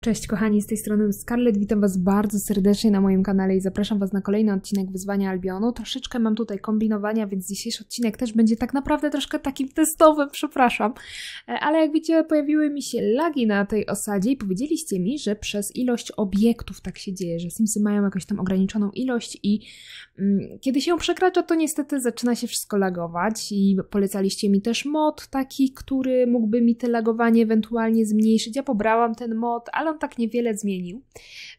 Cześć kochani, z tej strony Scarlett, witam Was bardzo serdecznie na moim kanale i zapraszam Was na kolejny odcinek Wyzwania Albionu. Troszeczkę mam tutaj kombinowania, więc dzisiejszy odcinek też będzie tak naprawdę troszkę takim testowym, przepraszam. E, ale jak widzicie, pojawiły mi się lagi na tej osadzie i powiedzieliście mi, że przez ilość obiektów tak się dzieje, że Simsy mają jakąś tam ograniczoną ilość i Mm, kiedy się ją przekracza, to niestety zaczyna się wszystko lagować i polecaliście mi też mod taki, który mógłby mi te lagowanie ewentualnie zmniejszyć. Ja pobrałam ten mod, ale on tak niewiele zmienił.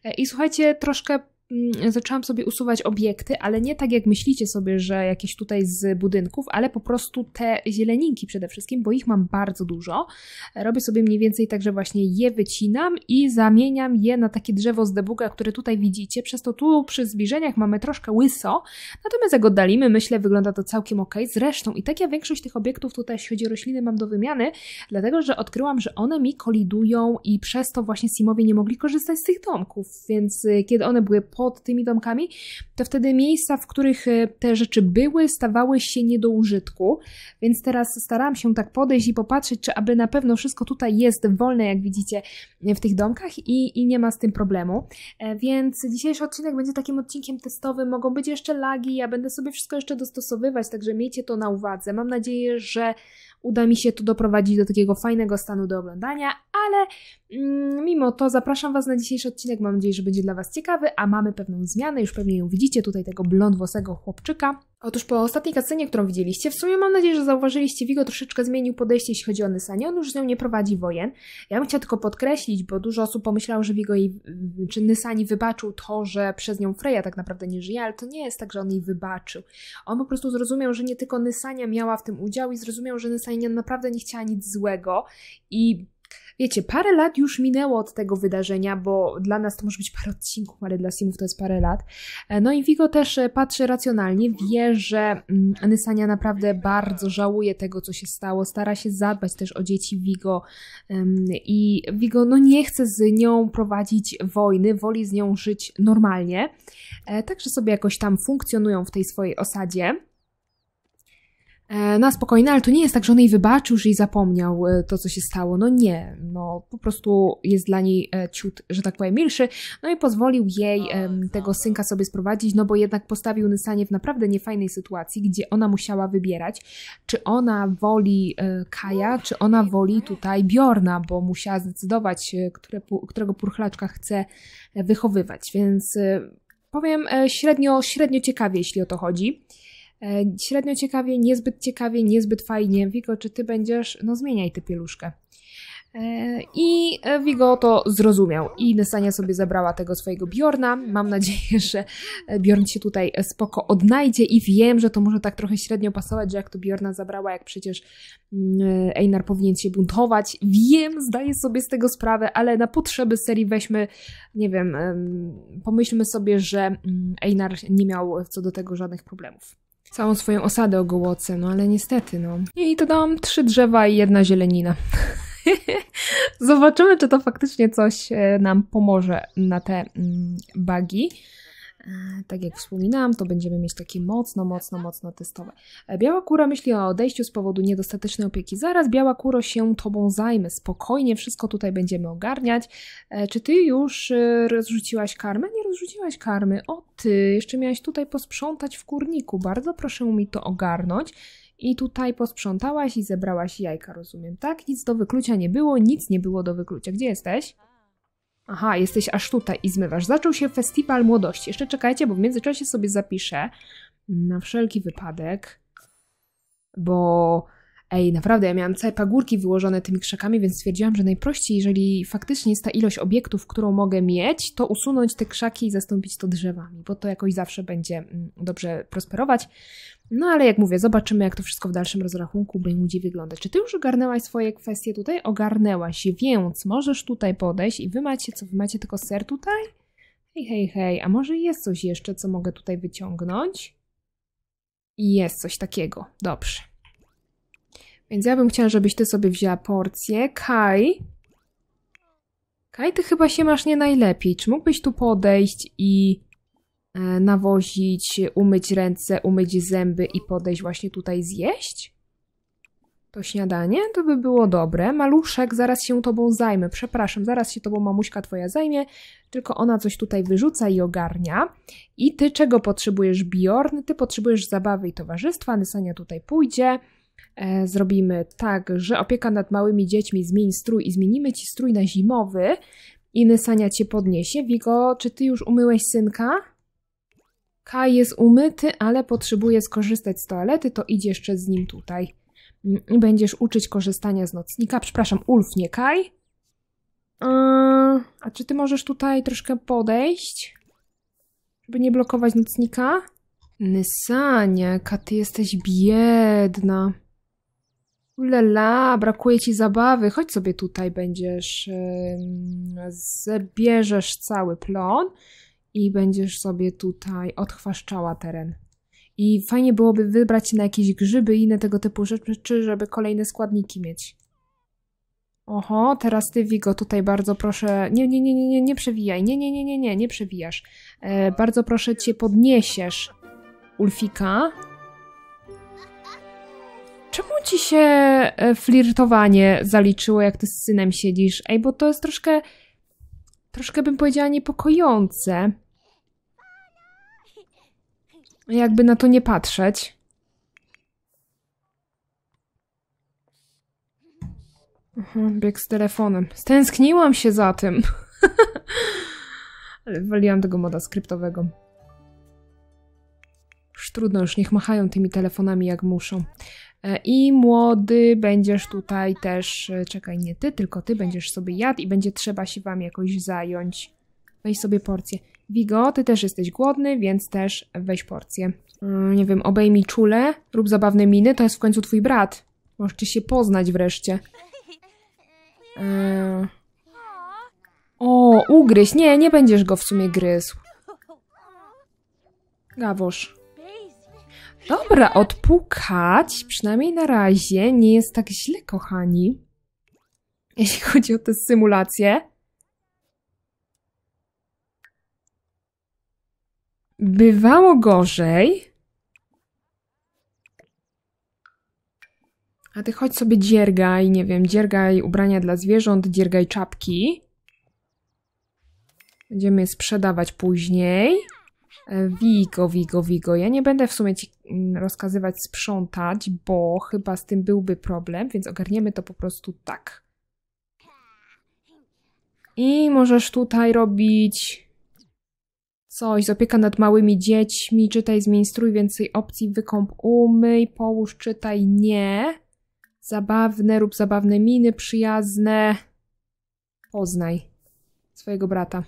E, I słuchajcie, troszkę Mm, zaczęłam sobie usuwać obiekty, ale nie tak jak myślicie sobie, że jakieś tutaj z budynków, ale po prostu te zieleninki przede wszystkim, bo ich mam bardzo dużo. Robię sobie mniej więcej tak, że właśnie je wycinam i zamieniam je na takie drzewo z debuga, które tutaj widzicie. Przez to tu przy zbliżeniach mamy troszkę łyso, natomiast jak oddalimy, myślę, wygląda to całkiem ok. Zresztą i tak ja większość tych obiektów tutaj, jeśli chodzi o rośliny, mam do wymiany, dlatego że odkryłam, że one mi kolidują i przez to właśnie Simowie nie mogli korzystać z tych domków, więc y, kiedy one były pod tymi domkami, to wtedy miejsca, w których e, te rzeczy były, stawały się nie do użytku. Więc teraz starałam się tak podejść i popatrzeć, czy aby na pewno wszystko tutaj jest wolne, jak widzicie, e, w tych domkach i, i nie ma z tym problemu. E, więc dzisiejszy odcinek będzie takim odcinkiem testowym. Mogą być jeszcze lagi, ja będę sobie wszystko jeszcze dostosowywać, także miejcie to na uwadze. Mam nadzieję, że uda mi się tu doprowadzić do takiego fajnego stanu do oglądania, ale mm, mimo to zapraszam Was na dzisiejszy odcinek. Mam nadzieję, że będzie dla Was ciekawy, a mamy pewną zmianę, już pewnie ją widzicie, tutaj tego blond włosego chłopczyka Otóż po ostatniej kacenie, którą widzieliście, w sumie mam nadzieję, że zauważyliście, Vigo troszeczkę zmienił podejście, jeśli chodzi o Nysanie. On już z nią nie prowadzi wojen. Ja bym chciała tylko podkreślić, bo dużo osób pomyślało, że Vigo jej, czy Nysani wybaczył to, że przez nią Freya tak naprawdę nie żyje, ale to nie jest tak, że on jej wybaczył. On po prostu zrozumiał, że nie tylko Nysania miała w tym udział i zrozumiał, że Nysania naprawdę nie chciała nic złego i Wiecie, parę lat już minęło od tego wydarzenia, bo dla nas to może być parę odcinków, ale dla Simów to jest parę lat. E, no i Vigo też e, patrzy racjonalnie, mhm. wie, że mm, Nysania naprawdę bardzo żałuje tego, co się stało, stara się zadbać też o dzieci Vigo i Vigo no nie chce z nią prowadzić wojny, woli z nią żyć normalnie, e, także sobie jakoś tam funkcjonują w tej swojej osadzie. E, na spokojnie, ale to nie jest tak, że on jej wybaczył, że jej zapomniał e, to, co się stało. No nie, no po prostu jest dla niej e, ciut, że tak powiem, milszy. No i pozwolił jej no, no, tego no. synka sobie sprowadzić, no bo jednak postawił Nysanie w naprawdę niefajnej sytuacji, gdzie ona musiała wybierać, czy ona woli Kaja, czy ona woli tutaj Bjorna, bo musiała zdecydować, które, którego purchlaczka chce wychowywać. Więc powiem średnio, średnio ciekawie, jeśli o to chodzi. E, średnio ciekawie, niezbyt ciekawie, niezbyt fajnie. Wigo, czy ty będziesz? No zmieniaj tę pieluszkę. E, I e, Wigo to zrozumiał i Nysania sobie zabrała tego swojego Bjorna. Mam nadzieję, że Bjorn się tutaj spoko odnajdzie i wiem, że to może tak trochę średnio pasować, że jak to Bjorna zabrała, jak przecież mm, Einar powinien się buntować. Wiem, zdaję sobie z tego sprawę, ale na potrzeby serii weźmy, nie wiem, pomyślmy sobie, że mm, Einar nie miał co do tego żadnych problemów całą swoją osadę o Gołoce, no ale niestety, no. I to dałam trzy drzewa i jedna zielenina. Zobaczymy, czy to faktycznie coś e, nam pomoże na te mm, bagi. E, tak jak wspominałam, to będziemy mieć takie mocno, mocno, mocno testowe. E, biała kura myśli o odejściu z powodu niedostatecznej opieki. Zaraz, biała kuro, się tobą zajmę. Spokojnie, wszystko tutaj będziemy ogarniać. E, czy ty już rozrzuciłaś karmę? Nie rozrzuciłaś karmy. O ty, jeszcze miałaś tutaj posprzątać w kurniku. Bardzo proszę mi to ogarnąć. I tutaj posprzątałaś i zebrałaś jajka, rozumiem, tak? Nic do wyklucia nie było, nic nie było do wyklucia. Gdzie jesteś? Aha, jesteś aż tutaj i zmywasz. Zaczął się festiwal młodości. Jeszcze czekajcie, bo w międzyczasie sobie zapiszę na wszelki wypadek, bo ej, naprawdę, ja miałam całe pagórki wyłożone tymi krzakami, więc stwierdziłam, że najprościej, jeżeli faktycznie jest ta ilość obiektów, którą mogę mieć, to usunąć te krzaki i zastąpić to drzewami, bo to jakoś zawsze będzie mm, dobrze prosperować. No ale jak mówię, zobaczymy, jak to wszystko w dalszym rozrachunku będzie wyglądać. Czy ty już ogarnęłaś swoje kwestie tutaj? Ogarnęłaś, więc możesz tutaj podejść i wy macie co? Wy macie tylko ser tutaj? Hej, hej, hej, a może jest coś jeszcze, co mogę tutaj wyciągnąć? Jest coś takiego. Dobrze. Więc ja bym chciała, żebyś ty sobie wzięła porcję. Kai. Kai, ty chyba się masz nie najlepiej. Czy mógłbyś tu podejść i E, nawozić, umyć ręce, umyć zęby i podejść właśnie tutaj zjeść? To śniadanie to by było dobre. Maluszek, zaraz się tobą zajmę. Przepraszam, zaraz się tobą mamuśka twoja zajmie, tylko ona coś tutaj wyrzuca i ogarnia. I ty czego potrzebujesz, Bjorn? Ty potrzebujesz zabawy i towarzystwa. Nysania tutaj pójdzie e, zrobimy tak, że opieka nad małymi dziećmi zmień strój i zmienimy ci strój na zimowy i Nysania cię podniesie. Wigo, czy ty już umyłeś synka? Kaj jest umyty, ale potrzebuje skorzystać z toalety, to idź jeszcze z nim tutaj. I mm, będziesz uczyć korzystania z nocnika. Przepraszam, Ulf, nie Kaj. A czy ty możesz tutaj troszkę podejść? Żeby nie blokować nocnika? Nysanie, Katy, jesteś biedna. Ulala, brakuje ci zabawy. Chodź sobie tutaj, będziesz. Yy, zbierzesz cały plon i będziesz sobie tutaj odchwaszczała teren. I fajnie byłoby wybrać na jakieś grzyby i inne tego typu rzeczy, żeby kolejne składniki mieć. Oho, teraz ty, Wigo, tutaj bardzo proszę. Nie, nie, nie, nie, nie, nie przewijaj. Nie, nie, nie, nie, nie, nie przewijasz. E, bardzo proszę cię, podniesiesz Ulfika. Czemu ci się e, flirtowanie zaliczyło, jak ty z synem siedzisz? Ej, bo to jest troszkę. Troszkę bym powiedziała niepokojące jakby na to nie patrzeć. Aha, mhm, bieg z telefonem. Stęskniłam się za tym. Ale waliłam tego moda skryptowego. Już trudno, już niech machają tymi telefonami jak muszą. E, I młody będziesz tutaj też, e, czekaj, nie ty, tylko ty będziesz sobie jadł i będzie trzeba się wam jakoś zająć. Weź sobie porcję. Wigo, ty też jesteś głodny, więc też weź porcję. E, nie wiem, obejmij czule rób zabawne miny, to jest w końcu twój brat. Możecie się poznać wreszcie. Yy. O, ugryź. Nie, nie będziesz go w sumie gryzł. Gawosz. Dobra, odpukać, przynajmniej na razie, nie jest tak źle, kochani. Jeśli chodzi o te symulacje. Bywało gorzej. A ty chodź sobie dziergaj, nie wiem, dziergaj ubrania dla zwierząt, dziergaj czapki. Będziemy je sprzedawać później. E, wigo, wigo, wigo. Ja nie będę w sumie ci mm, rozkazywać sprzątać, bo chyba z tym byłby problem, więc ogarniemy to po prostu tak. I możesz tutaj robić coś z opieka nad małymi dziećmi, czytaj, strój, więcej opcji, wykąp umyj, połóż, czytaj, nie. Zabawne lub zabawne miny, przyjazne. Poznaj swojego brata.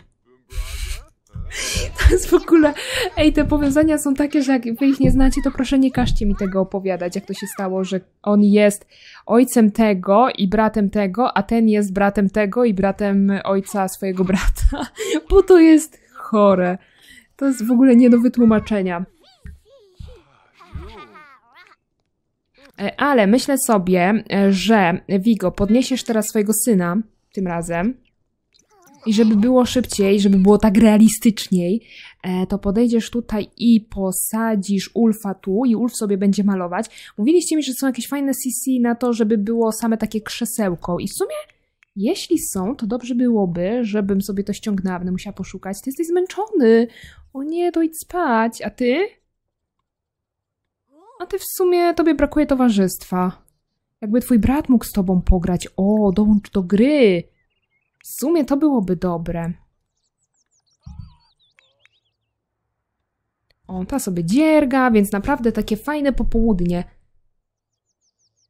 To jest w ogóle. Ej, te powiązania są takie, że jak wy ich nie znacie, to proszę nie każcie mi tego opowiadać, jak to się stało, że on jest ojcem tego i bratem tego, a ten jest bratem tego i bratem ojca swojego brata, bo to jest chore. To jest w ogóle nie do wytłumaczenia. E, ale myślę sobie, e, że e, Vigo, podniesiesz teraz swojego syna tym razem. I żeby było szybciej, żeby było tak realistyczniej, to podejdziesz tutaj i posadzisz Ulfa tu i Ulf sobie będzie malować. Mówiliście mi, że są jakieś fajne CC na to, żeby było same takie krzesełko. I w sumie, jeśli są, to dobrze byłoby, żebym sobie to ściągnęła, będę musiała poszukać. Ty jesteś zmęczony. O nie, to idź spać. A ty? A ty w sumie, tobie brakuje towarzystwa. Jakby twój brat mógł z tobą pograć. O, dołącz do gry. W sumie to byłoby dobre. O, ta sobie dzierga, więc naprawdę takie fajne popołudnie.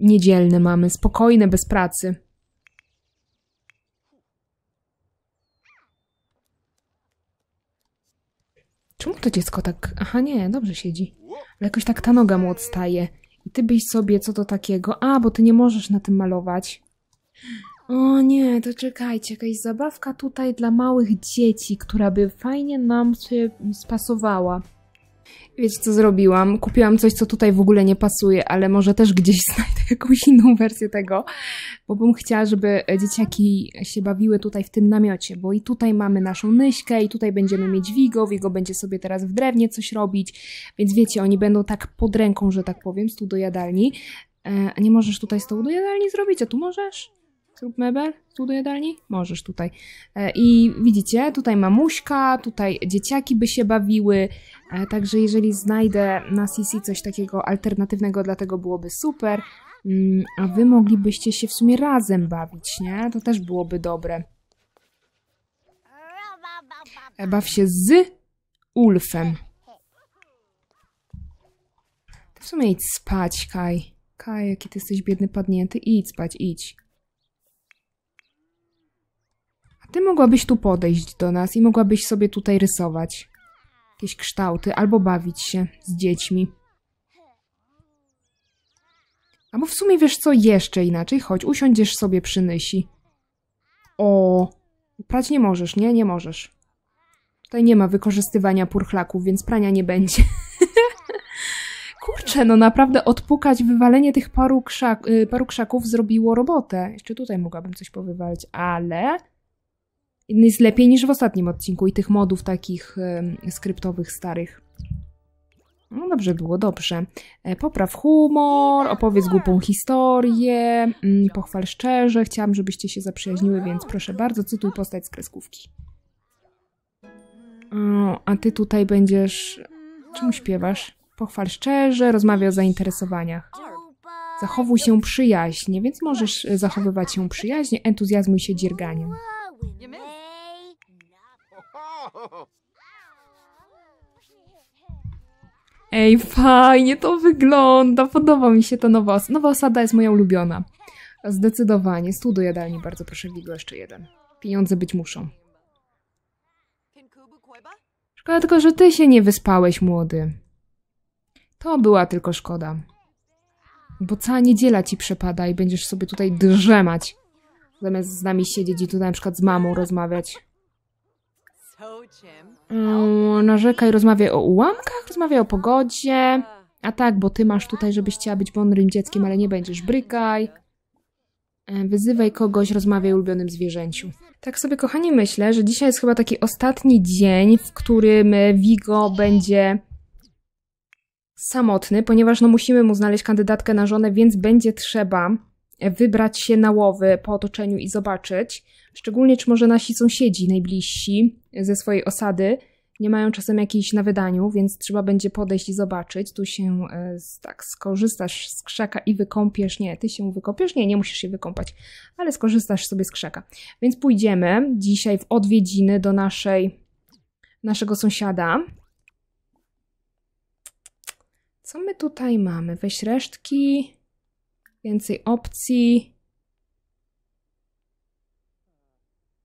Niedzielne mamy, spokojne, bez pracy. Czemu to dziecko tak... Aha, nie, dobrze siedzi. Ale jakoś tak ta noga mu odstaje. I ty byś sobie, co to takiego? A, bo ty nie możesz na tym malować. O nie, to czekajcie, jakaś zabawka tutaj dla małych dzieci, która by fajnie nam się spasowała. Wiecie, co zrobiłam? Kupiłam coś, co tutaj w ogóle nie pasuje, ale może też gdzieś znajdę jakąś inną wersję tego, bo bym chciała, żeby e, dzieciaki się bawiły tutaj w tym namiocie, bo i tutaj mamy naszą nyśkę, i tutaj będziemy mieć Wigo, Wigo będzie sobie teraz w drewnie coś robić, więc wiecie, oni będą tak pod ręką, że tak powiem, z tu do jadalni. E, a nie możesz tutaj z do jadalni zrobić, a tu możesz? zrób mebel tu do jadalni? Możesz tutaj. E, I widzicie, tutaj mamuśka, tutaj dzieciaki by się bawiły, e, także jeżeli znajdę na CC coś takiego alternatywnego dla tego byłoby super, mm, a wy moglibyście się w sumie razem bawić, nie? To też byłoby dobre. E, baw się z Ulfem. To w sumie idź spać, Kaj. Kaj, jaki ty jesteś biedny, padnięty. Idź spać, idź. Ty mogłabyś tu podejść do nas i mogłabyś sobie tutaj rysować jakieś kształty albo bawić się z dziećmi. Albo w sumie wiesz co, jeszcze inaczej, chodź, usiądziesz sobie przy Nysi. O, prać nie możesz, nie? Nie możesz. Tutaj nie ma wykorzystywania purchlaków, więc prania nie będzie. Kurczę, no naprawdę odpukać wywalenie tych paru, krzak, y, paru krzaków zrobiło robotę. Jeszcze tutaj mogłabym coś powywalić, ale jest lepiej niż w ostatnim odcinku i tych modów takich skryptowych, starych. No dobrze było, dobrze. E, popraw humor, opowiedz głupą historię, mm, pochwal szczerze. Chciałam, żebyście się zaprzyjaźniły, więc proszę bardzo, cytuj postać z kreskówki. O, a ty tutaj będziesz... Czemu śpiewasz? Pochwal szczerze, rozmawiaj o zainteresowaniach. Zachowuj się przyjaźnie, więc możesz e, zachowywać się przyjaźnie, entuzjazmuj się dzierganiem. Ej, fajnie to wygląda. Podoba mi się ta nowa osada. Nowa osada jest moja ulubiona. Zdecydowanie. Stół do jadalni, bardzo proszę, Wigo, jeszcze jeden. Pieniądze być muszą. Szkoda tylko, że ty się nie wyspałeś, młody. To była tylko szkoda. Bo cała niedziela ci przepada i będziesz sobie tutaj drzemać. Zamiast z nami siedzieć i tu na przykład z mamą rozmawiać. Mm, narzekaj, rozmawiaj o ułamkach, rozmawiaj o pogodzie. A tak, bo ty masz tutaj, żebyś chciała być mądrym dzieckiem, ale nie będziesz. Brykaj. E, wyzywaj kogoś, rozmawiaj o ulubionym zwierzęciu. Tak sobie, kochani, myślę, że dzisiaj jest chyba taki ostatni dzień, w którym e, Vigo będzie samotny, ponieważ no musimy mu znaleźć kandydatkę na żonę, więc będzie trzeba wybrać się na łowy po otoczeniu i zobaczyć, szczególnie czy może nasi sąsiedzi najbliżsi ze swojej osady nie mają czasem jakiejś na wydaniu, więc trzeba będzie podejść i zobaczyć. Tu się e, tak skorzystasz z krzaka i wykąpiesz. Nie, ty się wykąpiesz? Nie, nie musisz się wykąpać, ale skorzystasz sobie z krzaka. Więc pójdziemy dzisiaj w odwiedziny do naszej, naszego sąsiada. Co my tutaj mamy? Weź resztki Więcej opcji.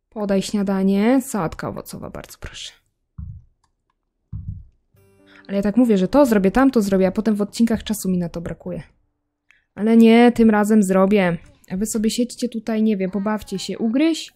Podaj śniadanie. Sałatka owocowa, bardzo proszę. Ale ja tak mówię, że to zrobię, tamto zrobię, a potem w odcinkach czasu mi na to brakuje. Ale nie, tym razem zrobię. A wy sobie siedźcie tutaj, nie wiem, pobawcie się. Ugryź?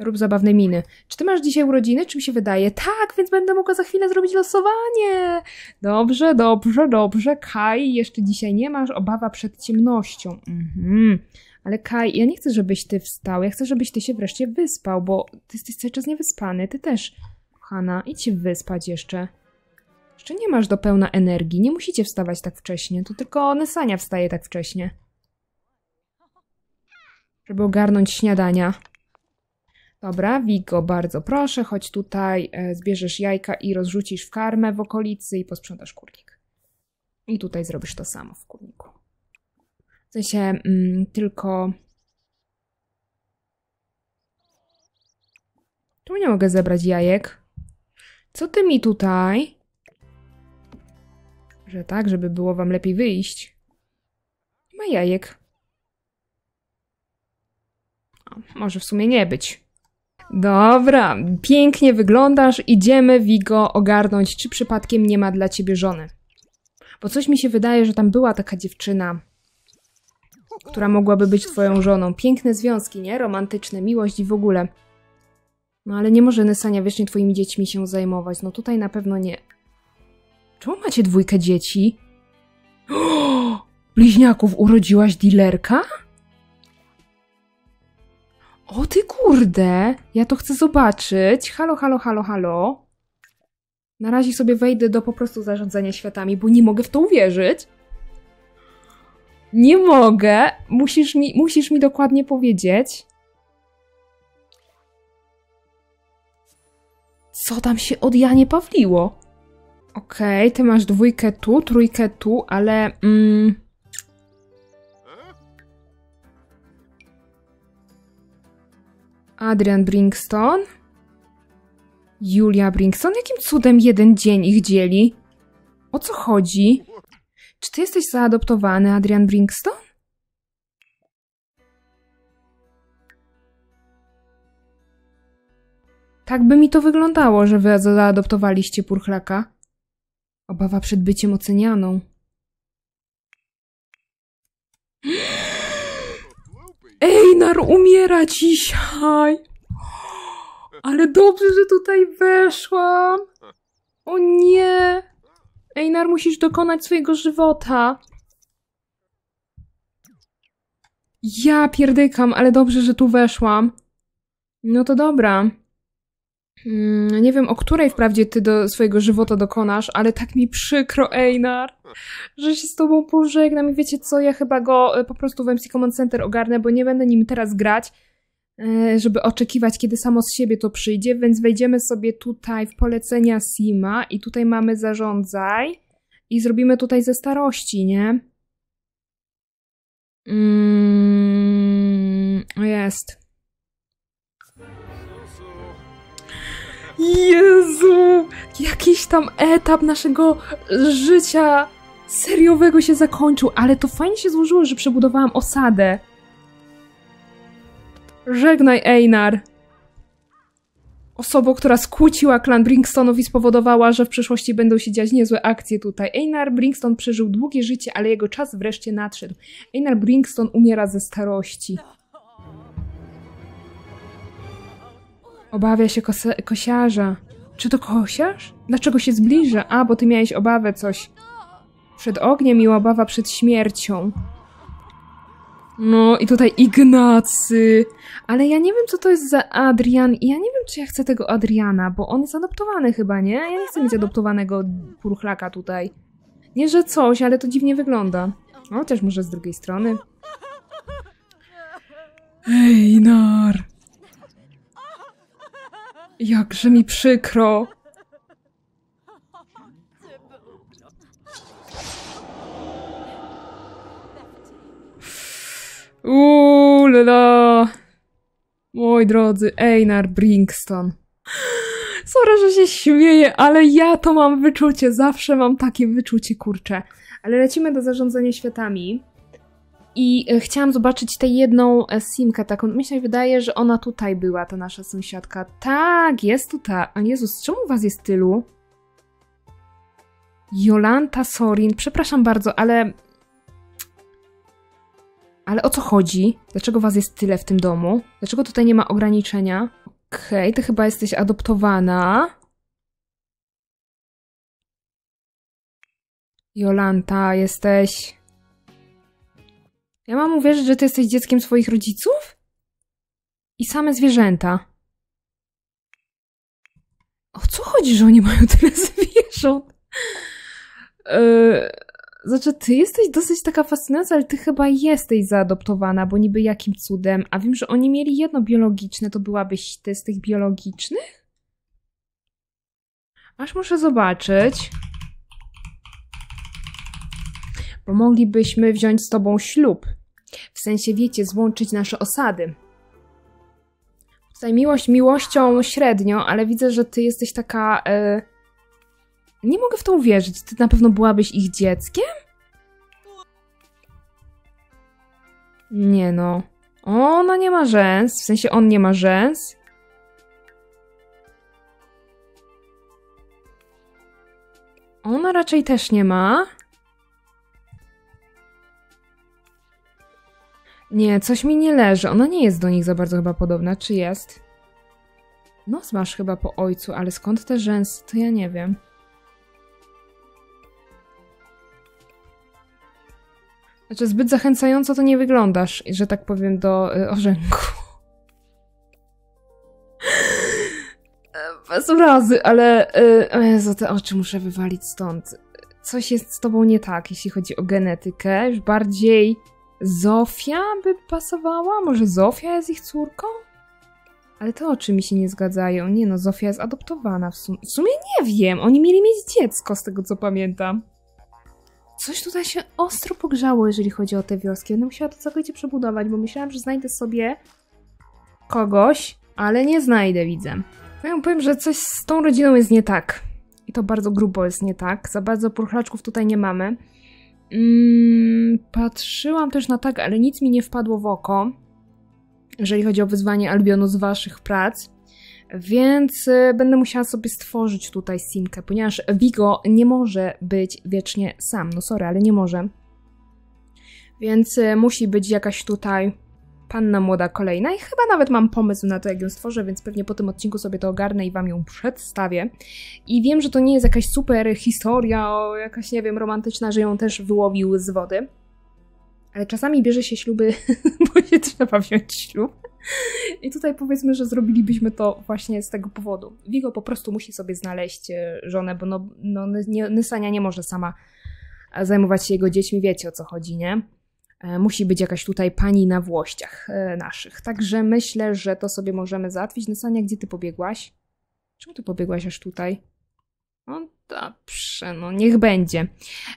Rób zabawne miny. Czy ty masz dzisiaj urodziny? Czy mi się wydaje? Tak, więc będę mogła za chwilę zrobić losowanie. Dobrze, dobrze, dobrze. Kaj, jeszcze dzisiaj nie masz. Obawa przed ciemnością. Mhm. Ale Kaj, ja nie chcę, żebyś ty wstał. Ja chcę, żebyś ty się wreszcie wyspał, bo ty jesteś cały czas niewyspany. Ty też, kochana. Idź się wyspać jeszcze. Jeszcze nie masz do pełna energii. Nie musicie wstawać tak wcześnie. To tylko Nesania wstaje tak wcześnie. Żeby ogarnąć śniadania. Dobra, Wigo, bardzo proszę, chodź tutaj, e, zbierzesz jajka i rozrzucisz w karmę w okolicy i posprzątasz kurnik. I tutaj zrobisz to samo w kurniku. W sensie mm, tylko... Tu nie mogę zebrać jajek? Co ty mi tutaj? Że tak, żeby było wam lepiej wyjść. ma jajek. O, może w sumie nie być. Dobra, pięknie wyglądasz, idziemy Wigo ogarnąć, czy przypadkiem nie ma dla ciebie żony. Bo coś mi się wydaje, że tam była taka dziewczyna, która mogłaby być twoją żoną. Piękne związki, nie? Romantyczne, miłość i w ogóle. No ale nie może Nesania wiecznie twoimi dziećmi się zajmować. No tutaj na pewno nie. Czemu macie dwójkę dzieci? O! Bliźniaków urodziłaś dealerka? O ty kurde! Ja to chcę zobaczyć. Halo, halo, halo, halo. Na razie sobie wejdę do po prostu zarządzania światami, bo nie mogę w to uwierzyć. Nie mogę. Musisz mi, musisz mi dokładnie powiedzieć. Co tam się od Janie Pawliło? Okej, okay, ty masz dwójkę tu, trójkę tu, ale... Mm, Adrian Brinkston, Julia Brinkston, Jakim cudem jeden dzień ich dzieli? O co chodzi? Czy ty jesteś zaadoptowany, Adrian Brinkston? Tak by mi to wyglądało, że wy zaadoptowaliście purchlaka. Obawa przed byciem ocenianą. Oskar umiera dzisiaj. Ale dobrze, że tutaj weszłam. O nie. Einar, musisz dokonać swojego żywota. Ja pierdykam, ale dobrze, że tu weszłam. No to dobra. Mm, nie wiem, o której wprawdzie ty do swojego żywota dokonasz, ale tak mi przykro, Einar, że się z tobą pożegnam i wiecie co, ja chyba go e, po prostu w MC Command Center ogarnę, bo nie będę nim teraz grać, e, żeby oczekiwać, kiedy samo z siebie to przyjdzie, więc wejdziemy sobie tutaj w polecenia Sima i tutaj mamy zarządzaj i zrobimy tutaj ze starości, nie? Mm, jest. Jezu! Jakiś tam etap naszego życia seriowego się zakończył, ale to fajnie się złożyło, że przebudowałam osadę. Żegnaj, Einar. Osobą, która skłóciła klan Bringstonów i spowodowała, że w przyszłości będą się dziać niezłe akcje tutaj. Einar Brinkston przeżył długie życie, ale jego czas wreszcie nadszedł. Einar Brinkston umiera ze starości. Obawia się kosiarza. Czy to kosiarz? Dlaczego się zbliża? A, bo ty miałeś obawę coś. Przed ogniem i obawa przed śmiercią. No i tutaj Ignacy. Ale ja nie wiem, co to jest za Adrian i ja nie wiem, czy ja chcę tego Adriana, bo on jest adoptowany chyba, nie? Ja nie chcę mieć adoptowanego purchlaka tutaj. Nie, że coś, ale to dziwnie wygląda. Chociaż no, może z drugiej strony. Hej Nar! Jakże mi przykro. Uuu, Moi drodzy, Einar Brinkston. Sorry, że się śmieję, ale ja to mam wyczucie, zawsze mam takie wyczucie, kurcze. Ale lecimy do zarządzania światami. I e, chciałam zobaczyć tę jedną e, simkę taką. Mi się wydaje, że ona tutaj była, ta nasza sąsiadka. Tak, jest tutaj. A Jezus, czemu was jest tylu? Jolanta Sorin, przepraszam bardzo, ale... Ale o co chodzi? Dlaczego was jest tyle w tym domu? Dlaczego tutaj nie ma ograniczenia? Okej, okay, ty chyba jesteś adoptowana. Jolanta, jesteś ja mam uwierzyć, że ty jesteś dzieckiem swoich rodziców? I same zwierzęta. O co chodzi, że oni mają tyle zwierząt? Yy, znaczy, ty jesteś dosyć taka fascynująca, ale ty chyba jesteś zaadoptowana, bo niby jakim cudem. A wiem, że oni mieli jedno biologiczne, to byłabyś ty z tych biologicznych? Aż muszę zobaczyć bo moglibyśmy wziąć z tobą ślub. W sensie, wiecie, złączyć nasze osady. Tutaj miłość miłością średnio, ale widzę, że ty jesteś taka... E, nie mogę w to uwierzyć. Ty na pewno byłabyś ich dzieckiem? Nie no. Ona nie ma rzęs, w sensie on nie ma rzęs. Ona raczej też nie ma. Nie, coś mi nie leży. Ona nie jest do nich za bardzo chyba podobna, czy jest? Nos masz chyba po ojcu, ale skąd te rzęsy, to ja nie wiem. Znaczy, zbyt zachęcająco to nie wyglądasz, że tak powiem, do y, orzęku. Bez urazy, ale... Y, za te oczy muszę wywalić stąd. Coś jest z tobą nie tak, jeśli chodzi o genetykę. Już bardziej Zofia by pasowała? Może Zofia jest ich córką? Ale te oczy mi się nie zgadzają. Nie no, Zofia jest adoptowana w sumie. W sumie nie wiem. Oni mieli mieć dziecko, z tego co pamiętam. Coś tutaj się ostro pogrzało, jeżeli chodzi o te wioski. Będę musiała to całkowicie przebudować, bo myślałam, że znajdę sobie kogoś, ale nie znajdę, widzę. No ja powiem, że coś z tą rodziną jest nie tak. I to bardzo grubo jest nie tak. Za bardzo purchlaczków tutaj nie mamy. Mmm... Patrzyłam też na tak, ale nic mi nie wpadło w oko, jeżeli chodzi o wyzwanie Albionu z waszych prac. Więc e, będę musiała sobie stworzyć tutaj simkę, ponieważ Vigo nie może być wiecznie sam. No sorry, ale nie może. Więc e, musi być jakaś tutaj panna młoda kolejna i chyba nawet mam pomysł na to, jak ją stworzę, więc pewnie po tym odcinku sobie to ogarnę i wam ją przedstawię. I wiem, że to nie jest jakaś super historia, o jakaś, nie wiem, romantyczna, że ją też wyłowił z wody. Ale czasami bierze się śluby, bo się trzeba wziąć ślub. I tutaj powiedzmy, że zrobilibyśmy to właśnie z tego powodu. Vigo po prostu musi sobie znaleźć e, żonę, bo no, no Nysania nie może sama zajmować się jego dziećmi, wiecie o co chodzi, nie? E, musi być jakaś tutaj pani na włościach e, naszych. Także myślę, że to sobie możemy załatwić. Nysania, gdzie ty pobiegłaś? Czemu ty pobiegłaś aż tutaj? No, Dobrze, no niech będzie.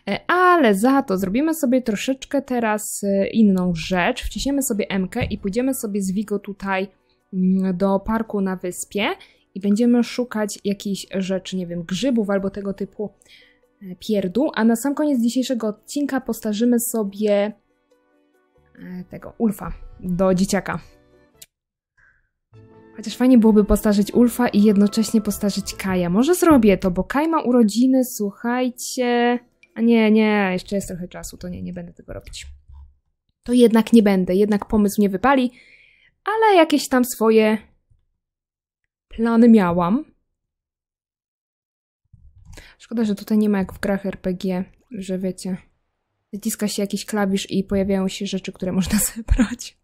E, ale za to zrobimy sobie troszeczkę teraz e, inną rzecz. Wciśniemy sobie MK i pójdziemy sobie z Vigo tutaj mm, do parku na wyspie i będziemy szukać jakichś rzeczy, nie wiem, grzybów albo tego typu e, pierdół. A na sam koniec dzisiejszego odcinka postarzymy sobie tego Ulfa do dzieciaka. Chociaż fajnie byłoby postarzyć Ulfa i jednocześnie postarzyć Kaja. Może zrobię to, bo Kaj ma urodziny, słuchajcie... A nie, nie, jeszcze jest trochę czasu, to nie, nie będę tego robić. To jednak nie będę, jednak pomysł nie wypali, ale jakieś tam swoje plany miałam. Szkoda, że tutaj nie ma jak w grach RPG, że wiecie, wyciska się jakiś klawisz i pojawiają się rzeczy, które można zebrać.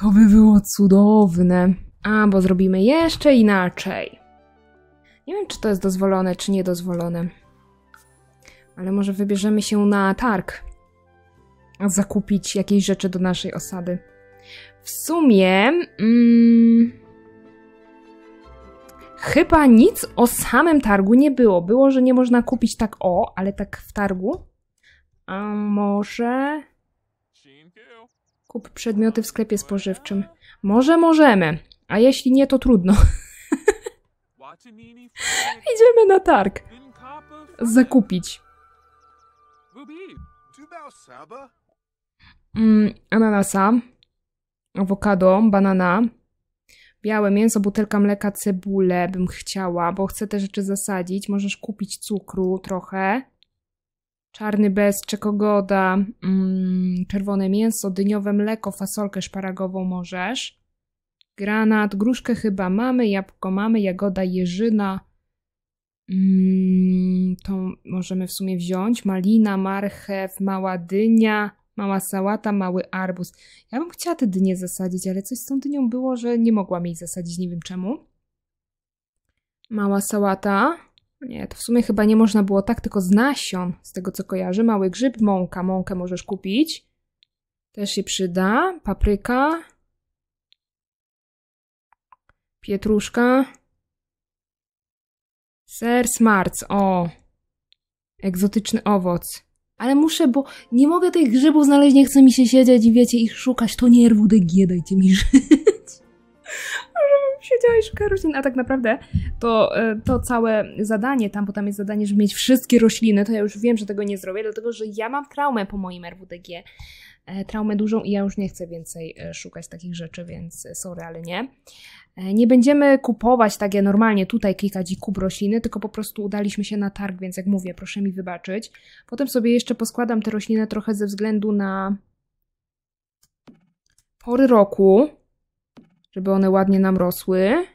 To by było cudowne. A, bo zrobimy jeszcze inaczej. Nie wiem, czy to jest dozwolone, czy niedozwolone. Ale może wybierzemy się na targ. Zakupić jakieś rzeczy do naszej osady. W sumie... Mm, chyba nic o samym targu nie było. Było, że nie można kupić tak o, ale tak w targu. A może... Kup przedmioty w sklepie spożywczym. Może możemy, a jeśli nie, to trudno. Idziemy na targ. Zakupić. Mm, ananasa, awokado, banana, białe mięso, butelka mleka, cebulę bym chciała, bo chcę te rzeczy zasadzić. Możesz kupić cukru trochę czarny bez, czekogoda, mm, czerwone mięso, dyniowe mleko, fasolkę szparagową możesz, granat, gruszkę chyba mamy, jabłko mamy, jagoda, jeżyna, mm, to możemy w sumie wziąć, malina, marchew, mała dynia, mała sałata, mały arbuz. Ja bym chciała te dynie zasadzić, ale coś z tą dynią było, że nie mogłam jej zasadzić, nie wiem czemu. Mała sałata, nie, to w sumie chyba nie można było tak, tylko z nasion, z tego co kojarzę. Mały grzyb, mąka. Mąkę możesz kupić. Też się przyda. Papryka. Pietruszka. Ser smarc. O! Egzotyczny owoc. Ale muszę, bo nie mogę tych grzybów znaleźć, nie chce mi się siedzieć i wiecie, ich szukać. To nie RWDG, dajcie mi żyć. siedziała i szukała roślin, a tak naprawdę to, e, to całe zadanie tam, bo tam jest zadanie, żeby mieć wszystkie rośliny, to ja już wiem, że tego nie zrobię, dlatego że ja mam traumę po moim RWDG, e, traumę dużą i ja już nie chcę więcej e, szukać takich rzeczy, więc sorry, ale nie. Nie będziemy kupować tak jak normalnie tutaj klikać i kup rośliny, tylko po prostu udaliśmy się na targ, więc jak mówię, proszę mi wybaczyć. Potem sobie jeszcze poskładam te rośliny trochę ze względu na pory roku żeby one ładnie nam rosły.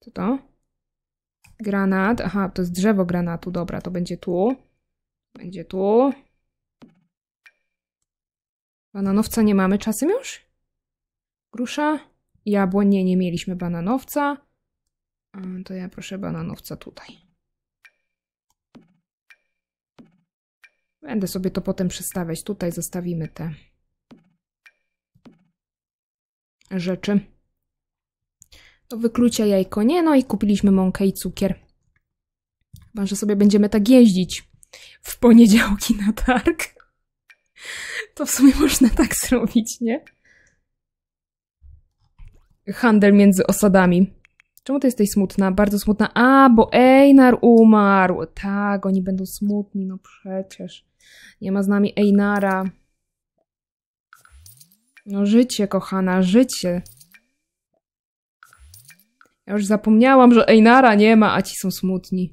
Co to? Granat. Aha, to jest drzewo granatu. Dobra, to będzie tu. Będzie tu. Bananowca nie mamy czasem już? Grusza? Ja Nie, nie mieliśmy bananowca. To ja proszę bananowca tutaj. Będę sobie to potem przestawiać. Tutaj zostawimy te rzeczy. Do wyklucia jajko nie, no i kupiliśmy mąkę i cukier. Chyba, że sobie będziemy tak jeździć w poniedziałki na targ. To w sumie można tak zrobić, nie? Handel między osadami. Czemu ty jesteś smutna? Bardzo smutna. A, bo Einar umarł. Tak, oni będą smutni, no przecież. Nie ma z nami Einara. No życie, kochana, życie. Ja już zapomniałam, że Einara nie ma, a ci są smutni.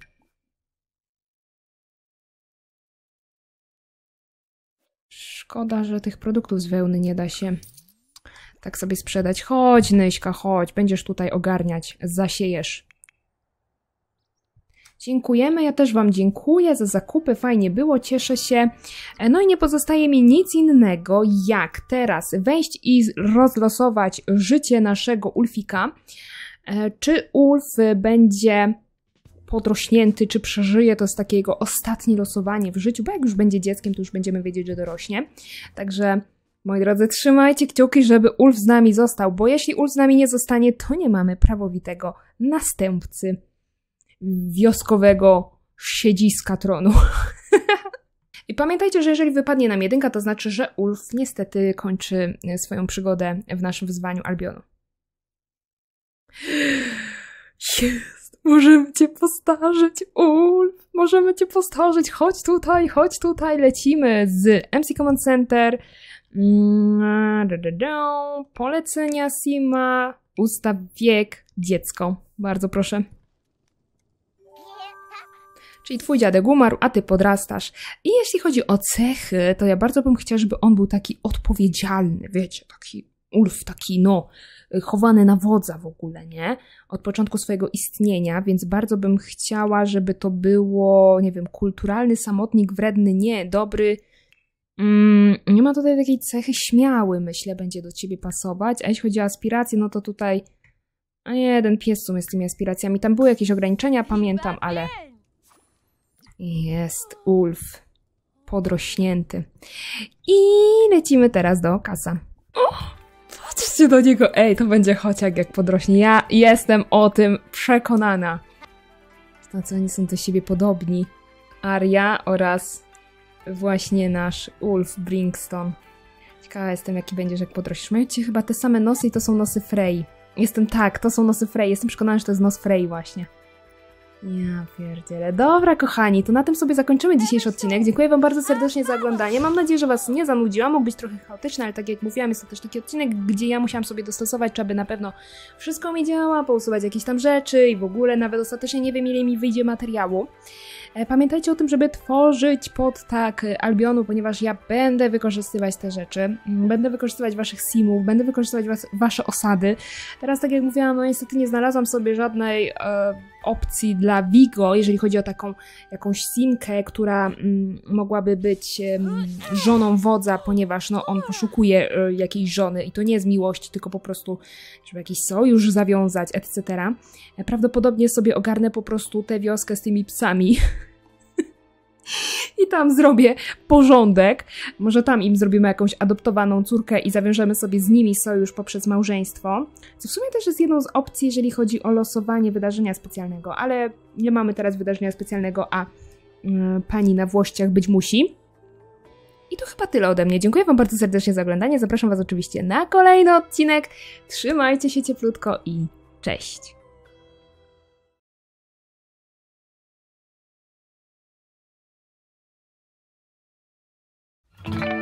Szkoda, że tych produktów z wełny nie da się tak sobie sprzedać. Chodź, Nyśka, chodź, będziesz tutaj ogarniać, zasiejesz. Dziękujemy, ja też Wam dziękuję za zakupy, fajnie było, cieszę się. E, no i nie pozostaje mi nic innego, jak teraz wejść i rozlosować życie naszego Ulfika. E, czy Ulf będzie podrośnięty, czy przeżyje, to jest takie jego ostatnie losowanie w życiu, bo jak już będzie dzieckiem, to już będziemy wiedzieć, że dorośnie. Także, moi drodzy, trzymajcie kciuki, żeby Ulf z nami został, bo jeśli Ulf z nami nie zostanie, to nie mamy prawowitego następcy wioskowego siedziska tronu. I pamiętajcie, że jeżeli wypadnie nam jedynka, to znaczy, że Ulf niestety kończy swoją przygodę w naszym wyzwaniu Albionu. Jest! Możemy cię postarzyć, Ulf! Możemy cię postarzyć! Chodź tutaj, chodź tutaj! Lecimy z MC Command Center. Mm, polecenia Sima. Ustaw wiek dziecko. Bardzo proszę. Czyli twój dziadek umarł, a ty podrastasz. I jeśli chodzi o cechy, to ja bardzo bym chciała, żeby on był taki odpowiedzialny, wiecie, taki Ulf taki, no, chowany na wodza w ogóle, nie? Od początku swojego istnienia, więc bardzo bym chciała, żeby to było, nie wiem, kulturalny samotnik, wredny, nie, dobry. Mm, nie ma tutaj takiej cechy śmiały, myślę, będzie do ciebie pasować. A jeśli chodzi o aspiracje, no to tutaj. A jeden pies w z tymi aspiracjami. Tam były jakieś ograniczenia, pamiętam, ale. Jest Ulf. Podrośnięty. I lecimy teraz do Kasa. Patrzcie do niego, ej, to będzie chociaż jak podrośnie. Ja jestem o tym przekonana. co, oni są do siebie podobni. Aria oraz właśnie nasz Ulf Brinkston. Ciekawa jestem, jaki będziesz, jak podrośniesz. Mają chyba te same nosy i to są nosy Frey. Jestem tak, to są nosy Frey. Jestem przekonana, że to jest nos Frey właśnie. Ja pierdzielę. Dobra, kochani, to na tym sobie zakończymy dzisiejszy odcinek. Dziękuję Wam bardzo serdecznie za oglądanie. Mam nadzieję, że Was nie zanudziłam. Mógł być trochę chaotyczny, ale tak jak mówiłam, jest to też taki odcinek, gdzie ja musiałam sobie dostosować, czy aby na pewno wszystko mi działa, pousuwać jakieś tam rzeczy i w ogóle nawet ostatecznie nie wiem, ile mi wyjdzie materiału. E, pamiętajcie o tym, żeby tworzyć pod tak e, Albionu, ponieważ ja będę wykorzystywać te rzeczy, mm, będę wykorzystywać waszych simów, będę wykorzystywać was, wasze osady. Teraz, tak jak mówiłam, no niestety nie znalazłam sobie żadnej e, opcji dla dla Vigo, jeżeli chodzi o taką jakąś Sinkę, która m, mm, mogłaby być m, żoną wodza, ponieważ no, on poszukuje y, jakiejś żony i to nie z miłości, tylko po prostu, żeby jakiś sojusz zawiązać, etc. Prawdopodobnie sobie ogarnę po prostu tę wioskę z tymi psami. i tam zrobię porządek. Może tam im zrobimy jakąś adoptowaną córkę i zawiążemy sobie z nimi sojusz poprzez małżeństwo. Co w sumie też jest jedną z opcji, jeżeli chodzi o losowanie wydarzenia specjalnego, ale nie mamy teraz wydarzenia specjalnego, a yy, pani na Włościach być musi. I to chyba tyle ode mnie. Dziękuję Wam bardzo serdecznie za oglądanie. Zapraszam Was oczywiście na kolejny odcinek. Trzymajcie się cieplutko i cześć! Thank you.